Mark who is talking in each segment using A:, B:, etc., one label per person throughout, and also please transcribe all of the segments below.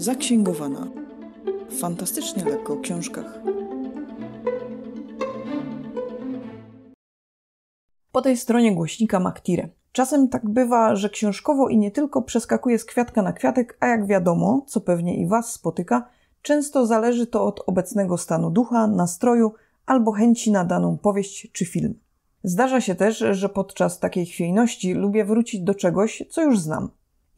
A: Zaksięgowana. Fantastycznie lekko o książkach. Po tej stronie głośnika Maktire. Czasem tak bywa, że książkowo i nie tylko przeskakuje z kwiatka na kwiatek, a jak wiadomo, co pewnie i Was spotyka, często zależy to od obecnego stanu ducha, nastroju albo chęci na daną powieść czy film. Zdarza się też, że podczas takiej chwiejności lubię wrócić do czegoś, co już znam.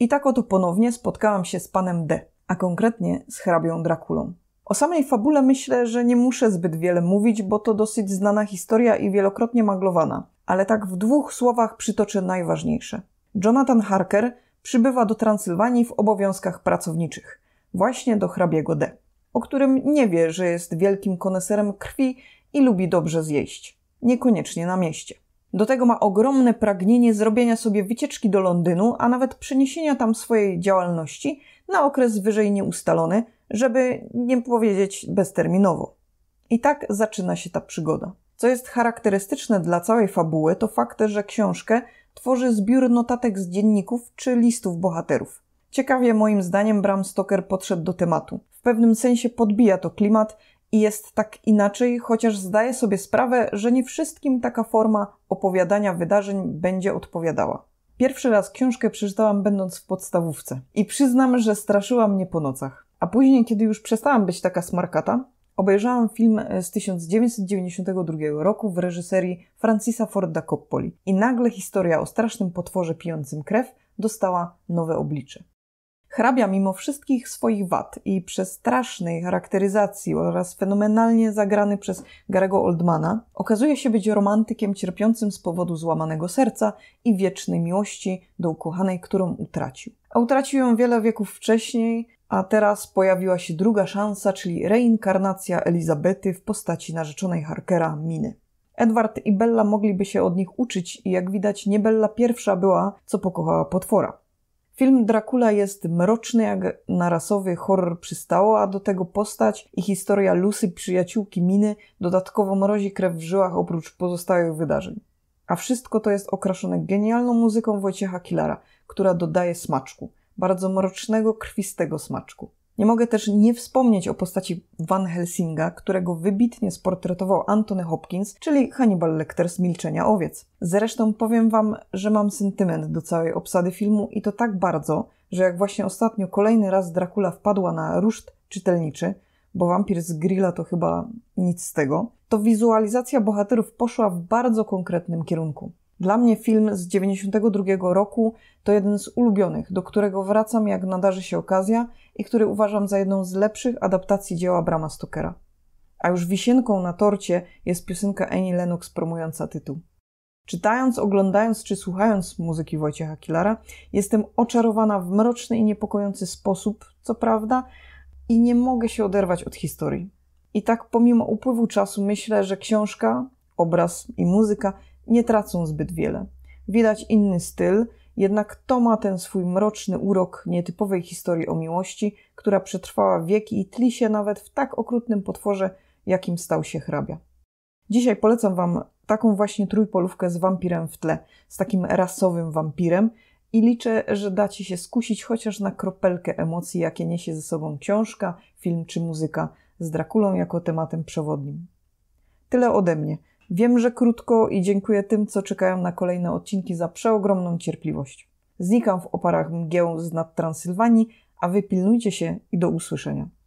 A: I tak oto ponownie spotkałam się z panem D a konkretnie z hrabią Drakulą. O samej fabule myślę, że nie muszę zbyt wiele mówić, bo to dosyć znana historia i wielokrotnie maglowana, ale tak w dwóch słowach przytoczę najważniejsze. Jonathan Harker przybywa do Transylwanii w obowiązkach pracowniczych, właśnie do hrabiego D, o którym nie wie, że jest wielkim koneserem krwi i lubi dobrze zjeść, niekoniecznie na mieście. Do tego ma ogromne pragnienie zrobienia sobie wycieczki do Londynu, a nawet przeniesienia tam swojej działalności na okres wyżej nieustalony, żeby nie powiedzieć bezterminowo. I tak zaczyna się ta przygoda. Co jest charakterystyczne dla całej fabuły, to fakt, że książkę tworzy zbiór notatek z dzienników czy listów bohaterów. Ciekawie moim zdaniem Bram Stoker podszedł do tematu. W pewnym sensie podbija to klimat, i jest tak inaczej, chociaż zdaję sobie sprawę, że nie wszystkim taka forma opowiadania wydarzeń będzie odpowiadała. Pierwszy raz książkę przeczytałam będąc w podstawówce i przyznam, że straszyła mnie po nocach. A później, kiedy już przestałam być taka smarkata, obejrzałam film e, z 1992 roku w reżyserii Francisa Forda Coppoli i nagle historia o strasznym potworze pijącym krew dostała nowe oblicze hrabia mimo wszystkich swoich wad i przestrasznej charakteryzacji oraz fenomenalnie zagrany przez Garego Oldmana, okazuje się być romantykiem cierpiącym z powodu złamanego serca i wiecznej miłości do ukochanej, którą utracił. A utracił ją wiele wieków wcześniej, a teraz pojawiła się druga szansa, czyli reinkarnacja Elizabety w postaci narzeczonej Harkera Miny. Edward i Bella mogliby się od nich uczyć i jak widać nie Bella pierwsza była, co pokochała potwora. Film Dracula jest mroczny jak narasowy horror przystało, a do tego postać i historia Lucy, przyjaciółki Miny dodatkowo mrozi krew w żyłach oprócz pozostałych wydarzeń. A wszystko to jest okraszone genialną muzyką Wojciecha Kilara, która dodaje smaczku, bardzo mrocznego, krwistego smaczku. Nie mogę też nie wspomnieć o postaci Van Helsinga, którego wybitnie sportretował Anthony Hopkins, czyli Hannibal Lecter z Milczenia Owiec. Zresztą powiem wam, że mam sentyment do całej obsady filmu i to tak bardzo, że jak właśnie ostatnio kolejny raz Dracula wpadła na ruszt czytelniczy, bo wampir z grilla to chyba nic z tego, to wizualizacja bohaterów poszła w bardzo konkretnym kierunku. Dla mnie film z 92 roku to jeden z ulubionych, do którego wracam jak nadarzy się okazja i który uważam za jedną z lepszych adaptacji dzieła Brama Stokera. A już wisienką na torcie jest piosenka Annie Lennox promująca tytuł. Czytając, oglądając czy słuchając muzyki Wojciecha Kilara, jestem oczarowana w mroczny i niepokojący sposób, co prawda, i nie mogę się oderwać od historii. I tak pomimo upływu czasu myślę, że książka, obraz i muzyka nie tracą zbyt wiele. Widać inny styl, jednak to ma ten swój mroczny urok nietypowej historii o miłości, która przetrwała wieki i tli się nawet w tak okrutnym potworze, jakim stał się hrabia. Dzisiaj polecam Wam taką właśnie trójpolówkę z wampirem w tle, z takim rasowym wampirem i liczę, że dacie się skusić chociaż na kropelkę emocji, jakie niesie ze sobą książka, film czy muzyka z Drakulą jako tematem przewodnim. Tyle ode mnie. Wiem, że krótko i dziękuję tym, co czekają na kolejne odcinki za przeogromną cierpliwość. Znikam w oparach mgieł z nad Transylwanii, a wy pilnujcie się i do usłyszenia.